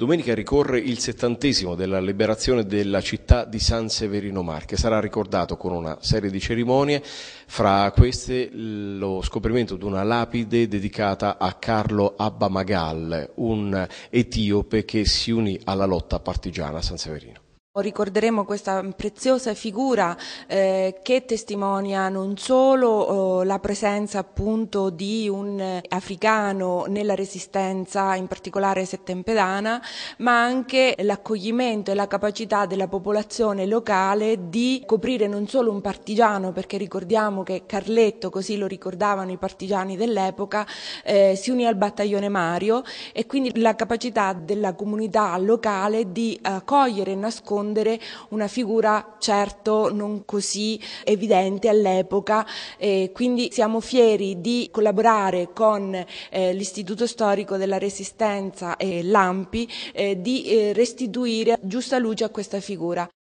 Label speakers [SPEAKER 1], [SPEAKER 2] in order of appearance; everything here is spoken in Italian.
[SPEAKER 1] Domenica ricorre il settantesimo della liberazione della città di San Severino Mar, che Sarà ricordato con una serie di cerimonie, fra queste lo scoprimento di una lapide dedicata a Carlo Abba Magal, un etiope che si unì alla lotta partigiana a San Severino
[SPEAKER 2] ricorderemo questa preziosa figura eh, che testimonia non solo eh, la presenza appunto di un eh, africano nella resistenza, in particolare settempedana, ma anche l'accoglimento e la capacità della popolazione locale di coprire non solo un partigiano, perché ricordiamo che Carletto, così lo ricordavano i partigiani dell'epoca, eh, si unì al battaglione Mario e quindi la capacità della comunità locale di accogliere eh, e nascondere nascondere una figura certo non così evidente all'epoca e quindi siamo fieri di collaborare con eh, l'Istituto Storico della Resistenza e l'AMPI eh, di eh, restituire giusta luce a questa figura.